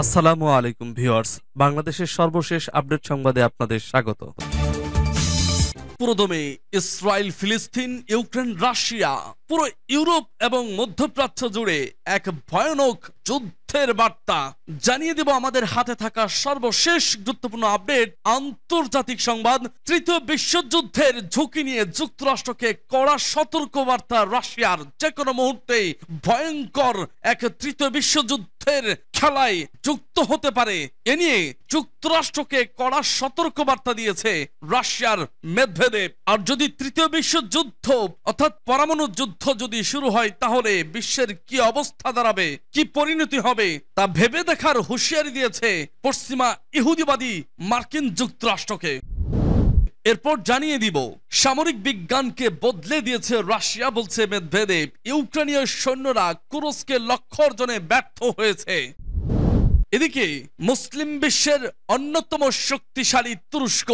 আসসালামু আলাইকুম ভিউয়ার্স বাংলাদেশের সর্বশেষ আপডেট সংবাদে আপনাদের স্বাগত প্রথমে ইসরায়েল ফিলিস্তিন ইউক্রেন রাশিয়া পুরো ইউরোপ এবং মধ্যপ্রাচ্য জুড়ে এক ভয়ানক যুদ্ধের বার্তা জানিয়ে দিব আমাদের হাতে থাকা সর্বশেষ গুরুত্বপূর্ণ আপডেট আন্তর্জাতিক সংবাদ তৃতীয় বিশ্বযুদ্ধের ঝুঁকি নিয়ে যুক্তরাষ্ট্রকে কড়া সতর্কবার্তা রাশিয়ার যে কোনো মুহূর্তেই ভয়ঙ্কর এক তৃতীয় বিশ্বযুদ্ধের খেলায় যুক্ত হতে পারে এ নিয়ে যুক্তরাষ্ট্রকে কড়া সতর্কবার্তা দিয়েছে রাশিয়ার মেদভেদেব আর যদি তৃতীয় বিশ্বযুদ্ধ অর্থাৎ পরমাণু যুদ্ধ যুদ্ধ যদি শুরু হয় তাহলে বিশ্বের কি অবস্থা দাঁড়াবে কি পরিণতি হবে তা ভেবে দেখার হুঁশিয়ারি দিয়েছে পশ্চিমা ইহুদিবাদী মার্কিন যুক্তরাষ্ট্রকে এরপর জানিয়ে দিব সামরিক বিজ্ঞানকে বদলে দিয়েছে রাশিয়া বলছে মেদভেদেব ইউক্রেনীয় সৈন্যরা কুরস্কে লক্ষ্য অর্জনে ব্যর্থ হয়েছে এদিকে মুসলিম বিশ্বের অন্যতম শক্তিশালী তুরস্ক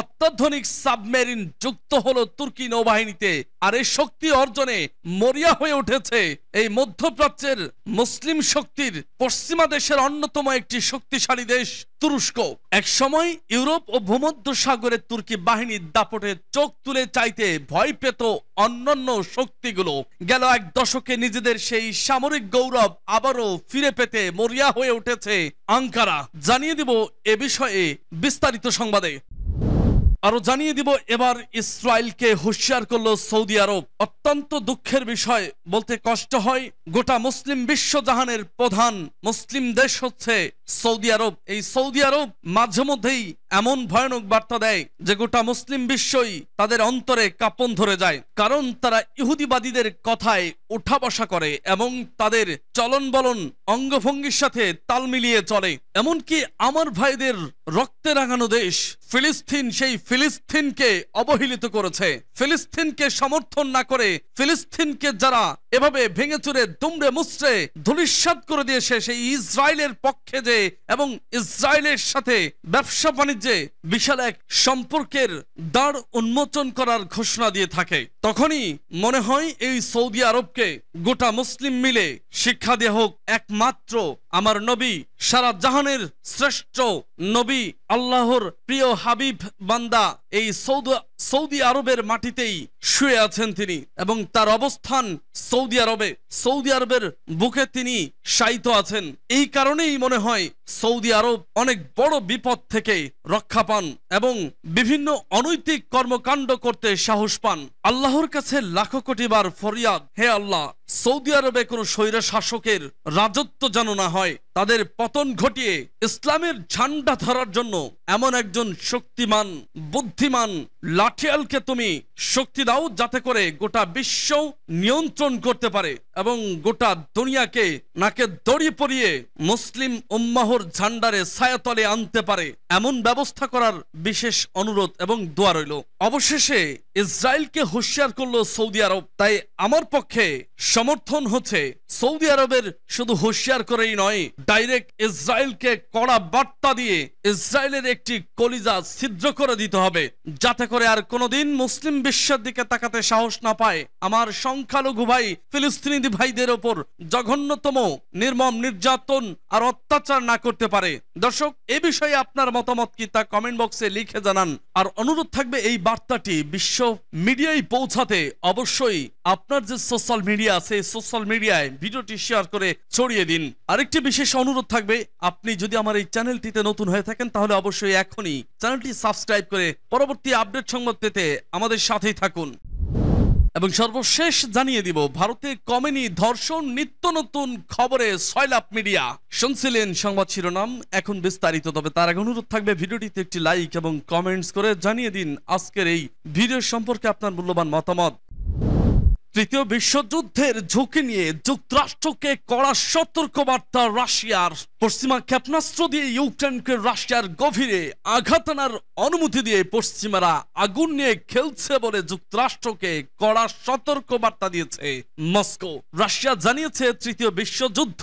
অত্যাধুনিক সাবমেরিন যুক্ত হলো তুর্কি নৌবাহিনীতে আর এই শক্তি অর্জনে মরিয়া হয়ে উঠেছে এই মধ্যপ্রাচ্যের মুসলিম শক্তির পশ্চিমা দেশের অন্যতম একটি শক্তিশালী দেশ তুরস্ক এক সময় ইউরোপ ও ভূমধ্য সাগরের তুর্কি বাহিনীর দাপটে চোখ তুলে চাইতে ভয় পেত অন্যান্য শক্তিগুলো গেল এক দশকে নিজেদের সেই সামরিক গৌরব আবারও ফিরে পেতে মরিয়া হয়ে উঠেছে আঙ্কারা জানিয়ে দিব এ বিষয়ে বিস্তারিত সংবাদে আরো জানিয়ে দিব এবার ইসরায়েলকে হুঁশিয়ার করল সৌদি আরব অত্যন্ত দুঃখের বিষয় বলতে কষ্ট হয় গোটা মুসলিম বিশ্বজাহানের প্রধান মুসলিম দেশ হচ্ছে সৌদি আরব এই সৌদি আরব মাঝে মধ্যেই এমন ভয়ানক বার্তা দেয় যে গোটা মুসলিম বিশ্বই তাদের অন্তরে কাপন ধরে যায় কারণ তারা ইহুদিবাদীদের কথায় উঠা বসা করে এবং তাদের চলন বলন অঙ্গভঙ্গির সাথে তাল মিলিয়ে চলে এমনকি আমার ভাইদের রক্তে রাঙানো দেশ ফিলিস্তিন সেই ফিলিস্তিনকে অবহেলিত করেছে ফিলিস্তিনকে সমর্থন না করে ফিলিস্তিনকে যারা এভাবে ভেঙে চুরে দুমড়ে মুচড়ে ধুলিস্বাদ করে দিয়েছে সেই ইসরায়েলের পক্ষে যে এবং ইসরায়েলের সাথে ব্যবসা বাণিজ্য যে বিশাল এক সম্পর্কের দাঁড় উন্মোচন করার ঘোষণা দিয়ে থাকে তখনই মনে হয় এই সৌদি আরবকে গোটা মুসলিম মিলে শিক্ষা দেয়া হোক একমাত্র আমার নবী সারা জাহানের শ্রেষ্ঠ নবী আল্লাহর প্রিয় হাবিব বান্দা এই সৌদি সৌদি আরবের মাটিতেই শুয়ে আছেন তিনি এবং তার অবস্থান সৌদি আরবে সৌদি আরবের বুকে তিনি শায়িত আছেন এই কারণেই মনে হয় সৌদি আরব অনেক বড় বিপদ থেকে রক্ষা পান এবং বিভিন্ন অনৈতিক কর্মকাণ্ড করতে সাহস পান আল্লাহর কাছে লাখো কোটিবার ফরিয়াদ হে আল্লাহ সৌদি আরবে কোনো স্বৈর শাসকের রাজত্ব যেন না হয় তাদের পতন ঘটিয়ে ইসলামের ঝান্ডা ধরার জন্য এমন একজন শক্তিমান বুদ্ধিমান লাঠিয়ালকে তুমি শক্তি দাও যাতে করে গোটা বিশ্ব নিয়ন্ত্রণ করতে পারে এবং গোটা দুনিয়াকে নাকে দড়ি পরিয়ে মুসলিম উম্মাহর ঝান্ডারে ছায়াতলে আনতে পারে এমন ব্যবস্থা করার বিশেষ অনুরোধ এবং দোয়া রইল অবশেষে ইসরায়েলকে হুঁশিয়ার করল সৌদি আরব তাই আমার পক্ষে সমর্থন হচ্ছে সৌদি আরবের শুধু হুঁশিয়ার করেই নয় ডাইরেক্ট ইসরায়েলকে কড়া বার্তা দিয়ে ইসরায়েলের একটি কলিজা ছিদ্র করে দিতে হবে যাতে করে আর কোনোদিন মুসলিম বিশ্বের দিকে তাকাতে সাহস না পায় আমার সংখ্যালঘু ভাই ফিলিস্তিনি বাহিনী ভাইদের ওপর জঘন্যতম নির্মম নির্যাতন আর অত্যাচার না করতে পারে দর্শক এ বিষয়ে আপনার মতামত কি তা কমেন্ট বক্সে লিখে জানান আর অনুরোধ থাকবে এই বার্তাটি বিশ্ব মিডিয়ায় পৌঁছাতে অবশ্যই আপনার যে সোশ্যাল মিডিয়া আছে সোশ্যাল মিডিয়ায় ভিডিওটি শেয়ার করে ছড়িয়ে দিন আরেকটি বিশেষ অনুরোধ থাকবে আপনি যদি আমার এই চ্যানেলটিতে নতুন হয়ে থাকেন তাহলে অবশ্যই এখনই চ্যানেলটি সাবস্ক্রাইব করে পরবর্তী আপডেট সংবাদ পেতে আমাদের সাথেই থাকুন এবং সর্বশেষ জানিয়ে দিব ভারতে কমেনি ধর্ষণ নিত্য নতুন খবরে সয়লাপ মিডিয়া শুনছিলেন সংবাদ শিরোনাম এখন বিস্তারিত তবে তার এক অনুরোধ থাকবে ভিডিওটিতে একটি লাইক এবং কমেন্টস করে জানিয়ে দিন আজকের এই ভিডিও সম্পর্কে আপনার মূল্যবান মতামত তৃতীয় বিশ্বযুদ্ধের ঝুঁকি নিয়ে যুক্তরাষ্ট্রকে কড়া সতর্কবার্তা রাশিয়ার পশ্চিমা ক্ষেপণাস্ত্র দিয়ে ইউক্রেনকে রাশিয়ার গভীরে আঘাত আনার অনুমতি দিয়ে পশ্চিমারা আগুন নিয়ে খেলছে বলে যুক্তরাষ্ট্রকে কড়া সতর্কবার্তা দিয়েছে মস্কো রাশিয়া জানিয়েছে তৃতীয় বিশ্বযুদ্ধ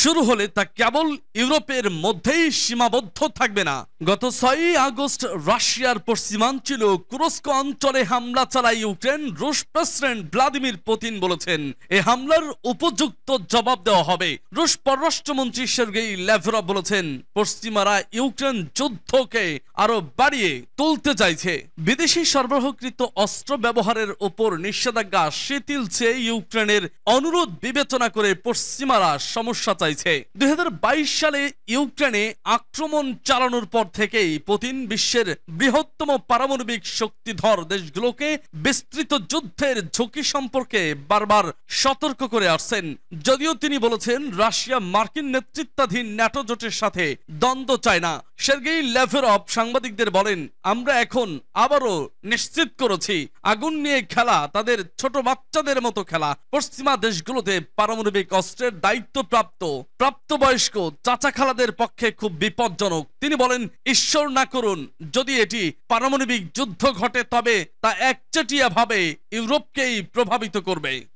শুরু হলে তা কেবল ইউরোপের মধ্যেই সীমাবদ্ধ থাকবে না গত ছয়ই আগস্ট রাশিয়ার পশ্চিমাঞ্চল কুরস্ক অঞ্চলে হামলা চালায় ইউক্রেন রুশ প্রেসিডেন্ট ভ্লাদিমির ভ্লাদিমির পুতিন বলেছেন এ হামলার উপযুক্ত জবাব দেওয়া হবে রুশ পররাষ্ট্রমন্ত্রী সের্গেই ল্যাভরভ বলেছেন পশ্চিমারা ইউক্রেন যুদ্ধকে আরো বাড়িয়ে তুলতে চাইছে বিদেশি সরবরাহকৃত অস্ত্র ব্যবহারের উপর নিষেধাজ্ঞা শিথিলছে ইউক্রেনের অনুরোধ বিবেচনা করে পশ্চিমারা সমস্যা চাইছে দুই সালে ইউক্রেনে আক্রমণ চালানোর পর থেকেই পুতিন বিশ্বের বৃহত্তম পারমাণবিক শক্তিধর দেশগুলোকে বিস্তৃত যুদ্ধের ঝুঁকি সম্পর্কে সম্পর্কে বারবার সতর্ক করে আসছেন যদিও তিনি বলেছেন রাশিয়া মার্কিন নেতৃত্বাধীন ন্যাটো জোটের সাথে দ্বন্দ্ব চায় না সের্গেই ল্যাভেরভ সাংবাদিকদের বলেন আমরা এখন আবারও নিশ্চিত করেছি আগুন নিয়ে খেলা তাদের ছোট বাচ্চাদের মতো খেলা পশ্চিমা দেশগুলোতে পারমাণবিক অস্ত্রের দায়িত্বপ্রাপ্ত প্রাপ্তবয়স্ক চাচা খালাদের পক্ষে খুব বিপজ্জনক তিনি বলেন ঈশ্বর না করুন যদি এটি পারমাণবিক যুদ্ধ ঘটে তবে তা একচেটিয়া ভাবে ইউরোপকেই প্রভাবিত Vitor Corbeil.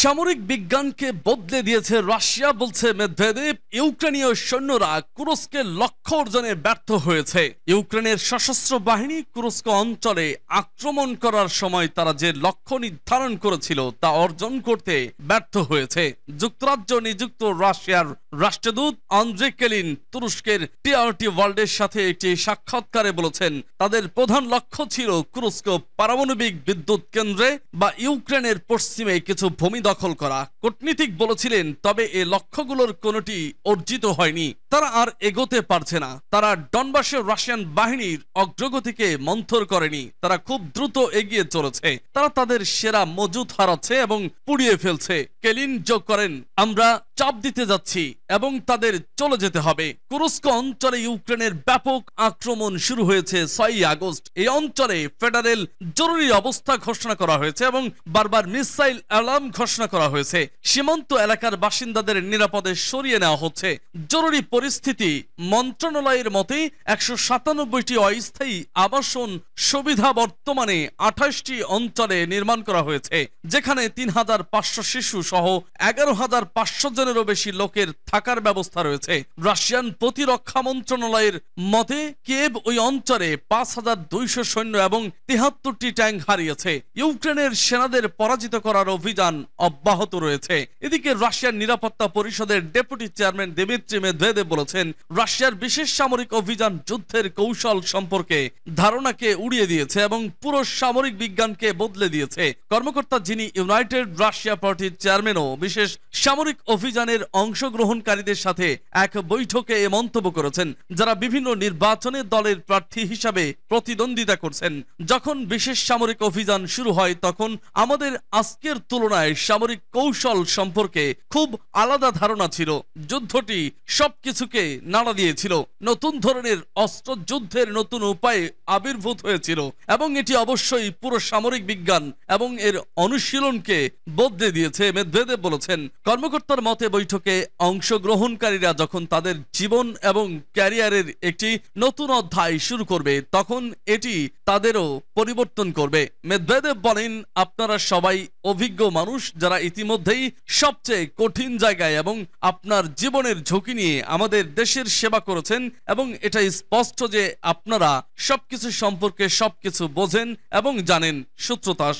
সামরিক বিজ্ঞানকে বদলে দিয়েছে রাশিয়া বলছে মেদভেদেব ইউক্রেনীয় সৈন্যরা কুরস্কে লক্ষ্য অর্জনে ব্যর্থ হয়েছে ইউক্রেনের সশস্ত্র বাহিনী কুরস্ক অঞ্চলে আক্রমণ করার সময় তারা যে লক্ষ্য নির্ধারণ করেছিল তা অর্জন করতে ব্যর্থ হয়েছে যুক্তরাজ্য নিযুক্ত রাশিয়ার রাষ্ট্রদূত আন্দ্রে কেলিন তুরস্কের টিআরটি ওয়ার্ল্ডের সাথে একটি সাক্ষাৎকারে বলেছেন তাদের প্রধান লক্ষ্য ছিল কুরস্ক পারমাণবিক বিদ্যুৎ কেন্দ্রে বা ইউক্রেনের পশ্চিমে কিছু ভূমি দখল করা কূটনীতিক বলেছিলেন তবে এ লক্ষ্যগুলোর কোনোটি অর্জিত হয়নি তারা আর এগোতে পারছে না তারা ডনবাসের রাশিয়ান বাহিনীর অগ্রগতিকে মন্থর করেনি তারা খুব দ্রুত এগিয়ে চলেছে তারা তাদের সেরা মজুদ হারাচ্ছে এবং পুড়িয়ে ফেলছে কেলিন যোগ করেন আমরা চাপ দিতে যাচ্ছি এবং তাদের চলে যেতে হবে কুরস্ক অঞ্চলে ইউক্রেনের ব্যাপক আক্রমণ শুরু হয়েছে ছয়ই আগস্ট এই অঞ্চলে ফেডারেল জরুরি অবস্থা ঘোষণা করা হয়েছে এবং বারবার মিসাইল অ্যালার্ম ঘোষণা করা হয়েছে সীমান্ত এলাকার বাসিন্দাদের নিরাপদে সরিয়ে নেওয়া হচ্ছে জরুরি পরিস্থিতি মন্ত্রণালয়ের মতে একশো সাতানব্বইটি অস্থায়ী আবাসন সুবিধা বর্তমানে আঠাশটি অঞ্চলে নির্মাণ করা হয়েছে যেখানে তিন হাজার পাঁচশো শিশু সহ এগারো হাজার পাঁচশো জনেরও বেশি লোকের থাকা থাকার ব্যবস্থা রয়েছে রাশিয়ান প্রতিরক্ষা মন্ত্রণালয়ের মতে কেব ওই অঞ্চলে পাঁচ হাজার দুইশো সৈন্য এবং তেহাত্তরটি ট্যাঙ্ক হারিয়েছে ইউক্রেনের সেনাদের পরাজিত করার অভিযান অব্যাহত রয়েছে এদিকে রাশিয়ার নিরাপত্তা পরিষদের ডেপুটি চেয়ারম্যান দেমিত্রি মেদভেদেব বলেছেন রাশিয়ার বিশেষ সামরিক অভিযান যুদ্ধের কৌশল সম্পর্কে ধারণাকে উড়িয়ে দিয়েছে এবং পুরো সামরিক বিজ্ঞানকে বদলে দিয়েছে কর্মকর্তা যিনি ইউনাইটেড রাশিয়া পার্টির চেয়ারম্যানও বিশেষ সামরিক অভিযানের অংশগ্রহণকারী আন্দোলনকারীদের সাথে এক বৈঠকে এ মন্তব্য করেছেন যারা বিভিন্ন নির্বাচনে দলের প্রার্থী হিসাবে প্রতিদ্বন্দ্বিতা করছেন যখন বিশেষ সামরিক অভিযান শুরু হয় তখন আমাদের আজকের তুলনায় সামরিক কৌশল সম্পর্কে খুব আলাদা ধারণা ছিল যুদ্ধটি সবকিছুকে নাড়া দিয়েছিল নতুন ধরনের অস্ত্র যুদ্ধের নতুন উপায়ে আবির্ভূত হয়েছিল এবং এটি অবশ্যই পুরো সামরিক বিজ্ঞান এবং এর অনুশীলনকে বদলে দিয়েছে মেদভেদেব বলেছেন কর্মকর্তার মতে বৈঠকে অংশ গ্রহণকারীরা যখন তাদের জীবন এবং ক্যারিয়ারের একটি নতুন অধ্যায় শুরু করবে তখন এটি তাদেরও পরিবর্তন করবে মেদভেদেব বলেন আপনারা সবাই অভিজ্ঞ মানুষ যারা ইতিমধ্যেই সবচেয়ে কঠিন জায়গায় এবং আপনার জীবনের ঝুঁকি নিয়ে আমাদের দেশের সেবা করেছেন এবং এটা স্পষ্ট যে আপনারা সবকিছু সম্পর্কে সবকিছু বোঝেন এবং জানেন সূত্রতাস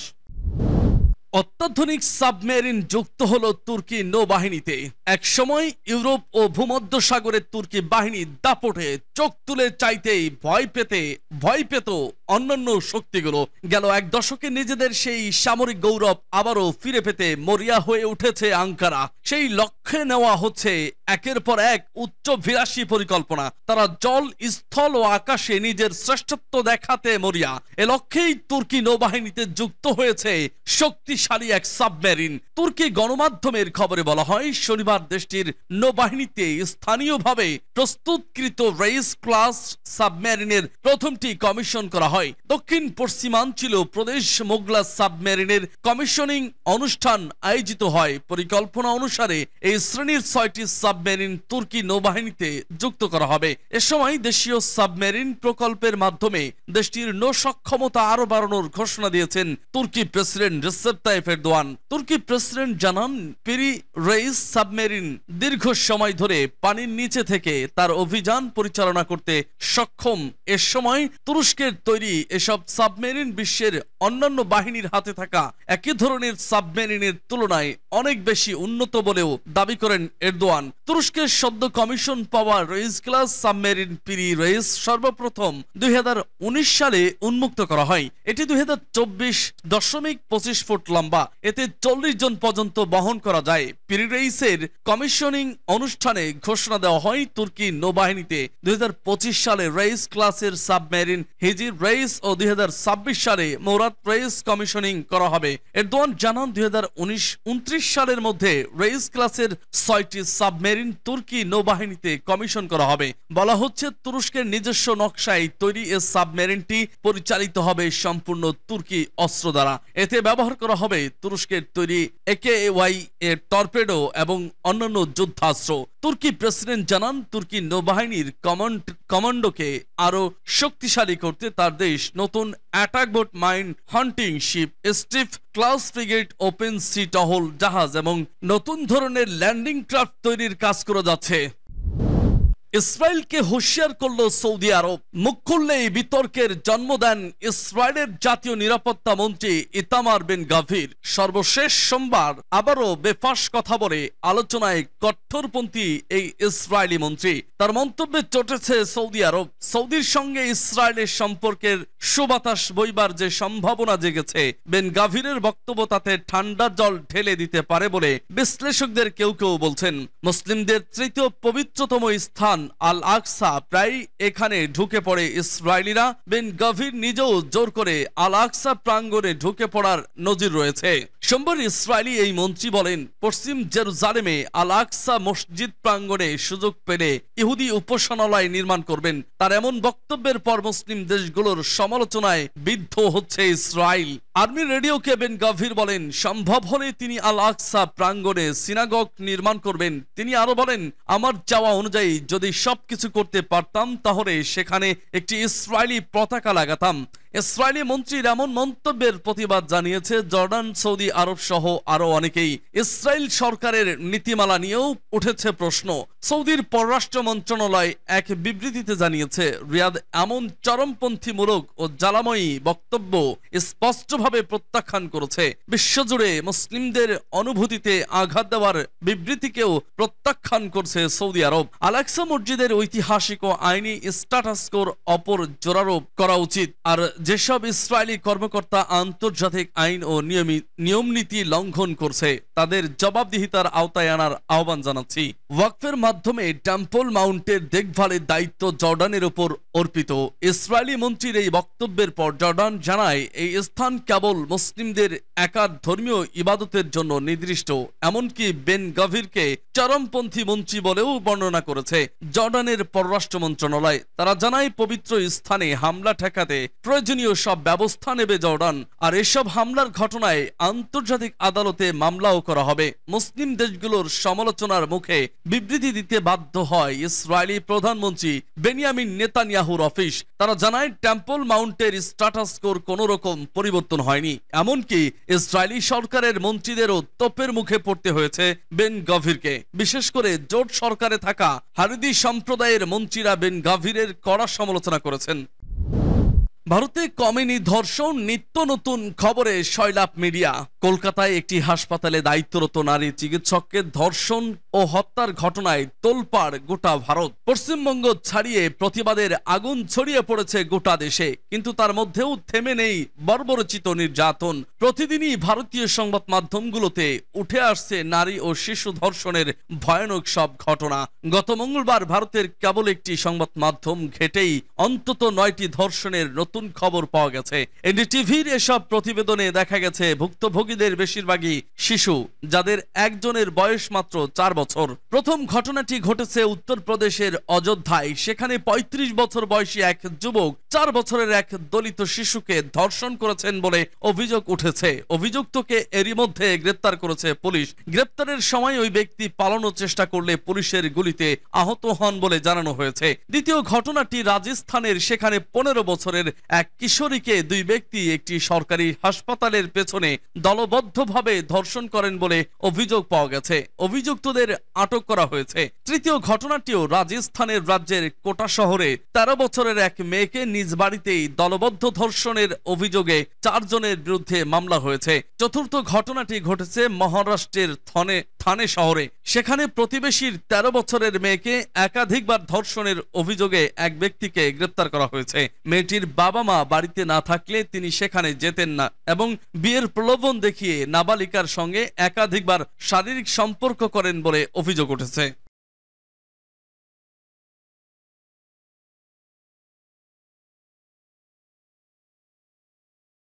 অত্যাধুনিক সাবমেরিন যুক্ত হলো তুর্কি নৌবাহিনীতে একসময় ইউরোপ ও ভূমধ্য সাগরের তুর্কি বাহিনী দাপটে চোখ তুলে চাইতেই ভয় পেতে ভয় পেত অন্যান্য শক্তিগুলো গেল এক দশকে নিজেদের সেই সামরিক গৌরব আবারও ফিরে পেতে মরিয়া হয়ে উঠেছে আঙ্কারা সেই লক্ষ্যে নেওয়া হচ্ছে একের পর এক উচ্চ ভিরাসী পরিকল্পনা তারা জল স্থল ও আকাশে নিজের শ্রেষ্ঠত্ব দেখাতে মরিয়া এ লক্ষ্যেই তুর্কি নৌবাহিনীতে যুক্ত হয়েছে শক্তিশালী এক সাবমেরিন তুর্কি গণমাধ্যমের খবরে বলা হয় শনিবার দেশটির নৌবাহিনীতে স্থানীয়ভাবে প্রস্তুতকৃত রেইস ক্লাস সাবমেরিনের প্রথমটি কমিশন করা হয় হয় দক্ষিণ পশ্চিমাঞ্চল প্রদেশ মোগলা সাবমেরিনের কমিশনিং অনুষ্ঠান আয়োজিত হয় পরিকল্পনা অনুসারে এই শ্রেণীর ছয়টি সাবমেরিন তুর্কি নৌবাহিনীতে যুক্ত করা হবে এ সময় দেশীয় সাবমেরিন প্রকল্পের মাধ্যমে দেশটির নৌ সক্ষমতা আরো বাড়ানোর ঘোষণা দিয়েছেন তুর্কি প্রেসিডেন্ট রিসেপ তাইফের দোয়ান তুর্কি প্রেসিডেন্ট জানান পিরি রেইস সাবমেরিন দীর্ঘ সময় ধরে পানির নিচে থেকে তার অভিযান পরিচালনা করতে সক্ষম এ সময় তুরস্কের তৈরি الشريء submarine بالشرء অন্যান্য বাহিনীর হাতে থাকা একই ধরনের সাবমেরিনের তুলনায় অনেক বেশি উন্নত বলেও দাবি করেন এরদোয়ান তুরস্কের সদ্য কমিশন পাওয়া রয়েস ক্লাস সাবমেরিন পিরি রয়েস সর্বপ্রথম দুই সালে উন্মুক্ত করা হয় এটি দুই দশমিক পঁচিশ ফুট লম্বা এতে চল্লিশ জন পর্যন্ত বহন করা যায় পিরি রেইসের কমিশনিং অনুষ্ঠানে ঘোষণা দেওয়া হয় তুর্কি নৌবাহিনীতে দুই সালে রেইস ক্লাসের সাবমেরিন হিজির রেইস ও দুই সালে মৌরাত প্রেস কমিশনিং করা হবে এরদোয়ান জানান দুই হাজার সালের মধ্যে রেইস ক্লাসের ছয়টি সাবমেরিন তুর্কি নৌবাহিনীতে কমিশন করা হবে বলা হচ্ছে তুরস্কের নিজস্ব নকশায় তৈরি এ সাবমেরিনটি পরিচালিত হবে সম্পূর্ণ তুর্কি অস্ত্র দ্বারা এতে ব্যবহার করা হবে তুরস্কের তৈরি একে ওয়াই এর টর্পেডো এবং অন্যান্য যুদ্ধাস্ত্র তুর্কি প্রেসিডেন্ট জানান তুর্কি নৌবাহিনীর কমান্ড কমান্ডোকে আরও শক্তিশালী করতে তার দেশ নতুন attack boat mine hunting ship স্টিফ ক্লাস ফ্রিগেট ওপেন সি টহল জাহাজ এবং নতুন ধরনের ল্যান্ডিং ক্রাফট তৈরির কাজ করে যাচ্ছে ইসরায়েলকে হুঁশিয়ার করল সৌদি আরব মুখ খুললেই বিতর্কের জন্ম দেন ইসরায়েলের জাতীয় নিরাপত্তা মন্ত্রী ইতামার বিন গাভির সর্বশেষ সোমবার আবারও বেফাস কথা বলে আলোচনায় কঠোরপন্থী এই ইসরায়েলি মন্ত্রী তার মন্তব্যে চটেছে সৌদি আরব সৌদির সঙ্গে ইসরায়েলের সম্পর্কের সুবাতাস বইবার যে সম্ভাবনা জেগেছে বেন গাভিরের বক্তব্য তাতে ঠান্ডা জল ঢেলে দিতে পারে বলে বিশ্লেষকদের কেউ কেউ বলছেন মুসলিমদের তৃতীয় পবিত্রতম স্থান আল আকসা প্রায় এখানে ঢুকে পড়ে ইসরায়েলিরা বিন গভীর নিজেও জোর করে আল আকসা প্রাঙ্গণে ঢুকে পড়ার নজির রয়েছে সোমবার ইসরায়েলি এই মন্ত্রী বলেন পশ্চিম জেরুজালেমে আল আকসা মসজিদ প্রাঙ্গণে সুযোগ পেলে ইহুদি উপাসনালয় নির্মাণ করবেন তার এমন বক্তব্যের পর মুসলিম দেশগুলোর সমালোচনায় বিদ্ধ হচ্ছে ইসরায়েল আর্মি রেডিও কেবেন গাভীর বলেন সম্ভব হলে তিনি আল আকসা প্রাঙ্গণে সিনাগক নির্মাণ করবেন তিনি আরো বলেন আমার চাওয়া অনুযায়ী যদি সব কিছু করতে পারতাম তাহলে সেখানে একটি ইসরায়েলি পতাকা লাগাতাম ইসরায়েলি মন্ত্রীর এমন মন্তব্যের প্রতিবাদ জানিয়েছে জর্ডান সৌদি আরব সহ আরো অনেকেই ইসরায়েল সরকারের নীতিমালা নিয়েও উঠেছে প্রশ্ন সৌদির পররাষ্ট্র মন্ত্রণালয় এক বিবৃতিতে জানিয়েছে রিয়াদ এমন চরমপন্থীমূলক ও জ্বালাময়ী বক্তব্য স্পষ্টভাবে প্রত্যাখ্যান করেছে বিশ্বজুড়ে মুসলিমদের অনুভূতিতে আঘাত দেওয়ার বিবৃতিকেও প্রত্যাখ্যান করছে সৌদি আরব আলেক্সা মসজিদের ঐতিহাসিক ও আইনি স্ট্যাটাসকোর অপর জোরারোপ করা উচিত আর যেসব ইসরায়েলি কর্মকর্তা আন্তর্জাতিক আইন ও নিয়ম নীতি লঙ্ঘন করছে তাদের জবাবদিহিতার আওতায় আনার আহ্বান জানাচ্ছি ওয়াকফের মাধ্যমে ট্যাম্পল মাউন্টের দেখভালের দায়িত্ব জর্ডানের ওপর অর্পিত ইসরায়েলি মন্ত্রীর এই বক্তব্যের পর জর্ডান জানায় এই স্থান কেবল মুসলিমদের একার ধর্মীয় ইবাদতের জন্য নির্দিষ্ট এমনকি বেন গভীরকে চরমপন্থী মন্ত্রী বলেও বর্ণনা করেছে জর্ডানের পররাষ্ট্র মন্ত্রণালয় তারা জানায় পবিত্র স্থানে হামলা ঠেকাতে প্রয়োজন প্রয়োজনীয় সব ব্যবস্থা নেবে জর্ডান আর এসব হামলার ঘটনায় আন্তর্জাতিক আদালতে মামলাও করা হবে মুসলিম দেশগুলোর সমালোচনার মুখে বিবৃতি দিতে বাধ্য হয় ইসরায়েলি প্রধানমন্ত্রী বেনিয়ামিন নেতানিয়াহুর অফিস তারা জানায় টেম্পল মাউন্টের স্ট্যাটাস কোর কোন রকম পরিবর্তন হয়নি এমনকি ইসরায়েলি সরকারের মন্ত্রীদেরও তোপের মুখে পড়তে হয়েছে বেন গভীরকে বিশেষ করে জোট সরকারে থাকা হারিদি সম্প্রদায়ের মন্ত্রীরা বেন গভীরের কড়া সমালোচনা করেছেন ভারতে কমেনি ধর্ষণ নিত্য নতুন খবরে শৈলাপ মিডিয়া কলকাতায় একটি হাসপাতালে দায়িত্বরত নারী চিকিৎসককে ধর্ষণ ও হত্যার ঘটনায় তোলপাড় গোটা ভারত পশ্চিমবঙ্গ ছাড়িয়ে প্রতিবাদের আগুন ছড়িয়ে পড়েছে গোটা দেশে কিন্তু তার মধ্যেও থেমে নেই বর্বরচিত নির্যাতন প্রতিদিনই ভারতীয় সংবাদ মাধ্যমগুলোতে উঠে আসছে নারী ও শিশু ধর্ষণের ভয়ানক সব ঘটনা গত মঙ্গলবার ভারতের কেবল একটি সংবাদ মাধ্যম ঘেটেই অন্তত নয়টি ধর্ষণের নতুন খবর পাওয়া গেছে এনডিটিভির এসব প্রতিবেদনে দেখা গেছে ভুক্তভোগীদের বেশিরভাগই শিশু যাদের একজনের বয়স মাত্র চার বছর প্রথম ঘটনাটি ঘটেছে উত্তরপ্রদেশের অযোধ্যায় সেখানে ৩৫ বছর বয়সী এক যুবক চার বছরের এক দলিত শিশুকে ধর্ষণ করেছেন বলে অভিযোগ উঠেছে অভিযুক্তকে এরই মধ্যে গ্রেপ্তার করেছে পুলিশ গ্রেপ্তারের সময় ওই ব্যক্তি পালানোর চেষ্টা করলে পুলিশের গুলিতে আহত হন বলে জানানো হয়েছে দ্বিতীয় ঘটনাটি রাজস্থানের সেখানে পনেরো বছরের এক কিশোরীকে দুই ব্যক্তি একটি সরকারি হাসপাতালের পেছনে দলবদ্ধভাবে ধর্ষণ করেন বলে অভিযোগ পাওয়া গেছে অভিযুক্তদের আটক করা হয়েছে তৃতীয় ঘটনাটিও রাজস্থানের রাজ্যের কোটা শহরে তেরো বছরের এক মেয়েকে নিজ বাড়িতেই দলবদ্ধ ধর্ষণের অভিযোগে চারজনের বিরুদ্ধে মামলা হয়েছে চতুর্থ ঘটনাটি ঘটেছে মহারাষ্ট্রের থনে থানে শহরে সেখানে প্রতিবেশীর তেরো বছরের মেয়েকে একাধিকবার ধর্ষণের অভিযোগে এক ব্যক্তিকে গ্রেপ্তার করা হয়েছে মেয়েটির বাবা মা বাড়িতে না থাকলে তিনি সেখানে যেতেন না এবং বিয়ের প্রলোভন দেখিয়ে নাবালিকার সঙ্গে একাধিকবার শারীরিক সম্পর্ক করেন বলে অভিযোগ উঠেছে